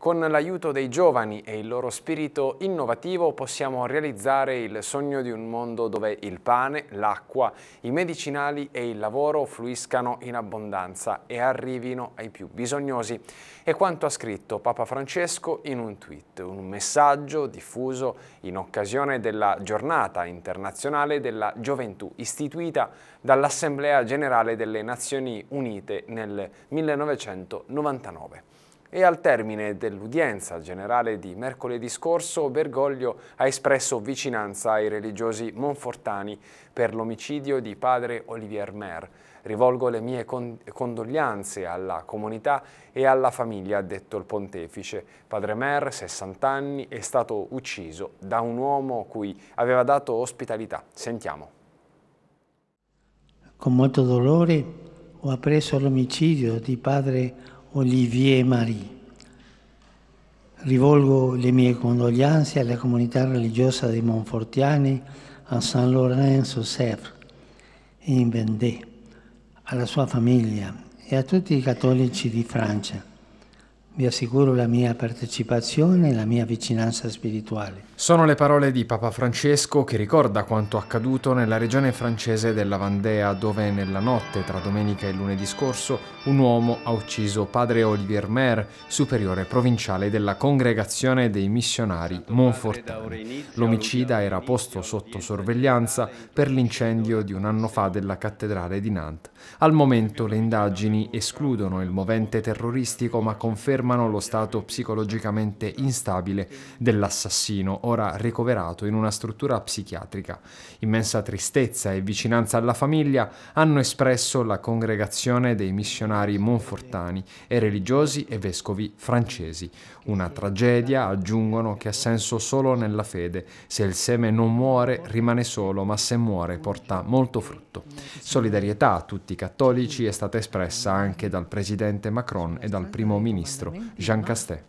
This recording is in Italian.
Con l'aiuto dei giovani e il loro spirito innovativo possiamo realizzare il sogno di un mondo dove il pane, l'acqua, i medicinali e il lavoro fluiscano in abbondanza e arrivino ai più bisognosi. È quanto ha scritto Papa Francesco in un tweet, un messaggio diffuso in occasione della giornata internazionale della gioventù istituita dall'Assemblea Generale delle Nazioni Unite nel 1999. E al termine dell'udienza generale di mercoledì scorso, Bergoglio ha espresso vicinanza ai religiosi monfortani per l'omicidio di padre Olivier Mer. Rivolgo le mie condoglianze alla comunità e alla famiglia, ha detto il pontefice. Padre Mer, 60 anni, è stato ucciso da un uomo cui aveva dato ospitalità. Sentiamo. Con molto dolore ho appreso l'omicidio di padre Olivier Olivier Marie. Rivolgo le mie condoglianze alla comunità religiosa dei Monfortiani a San Lorenzo Sèvres in Vendée, alla sua famiglia e a tutti i cattolici di Francia vi assicuro la mia partecipazione e la mia vicinanza spirituale. Sono le parole di Papa Francesco che ricorda quanto accaduto nella regione francese della Vandea dove nella notte tra domenica e lunedì scorso un uomo ha ucciso padre Olivier Mer, superiore provinciale della congregazione dei missionari Montfortin. L'omicida era posto sotto sorveglianza per l'incendio di un anno fa della cattedrale di Nantes. Al momento le indagini escludono il movente terroristico ma confermano confermano lo stato psicologicamente instabile dell'assassino, ora ricoverato in una struttura psichiatrica. Immensa tristezza e vicinanza alla famiglia hanno espresso la congregazione dei missionari monfortani e religiosi e vescovi francesi. Una tragedia, aggiungono, che ha senso solo nella fede. Se il seme non muore, rimane solo, ma se muore porta molto frutto. Solidarietà a tutti i cattolici è stata espressa anche dal presidente Macron e dal primo ministro Jean Castet.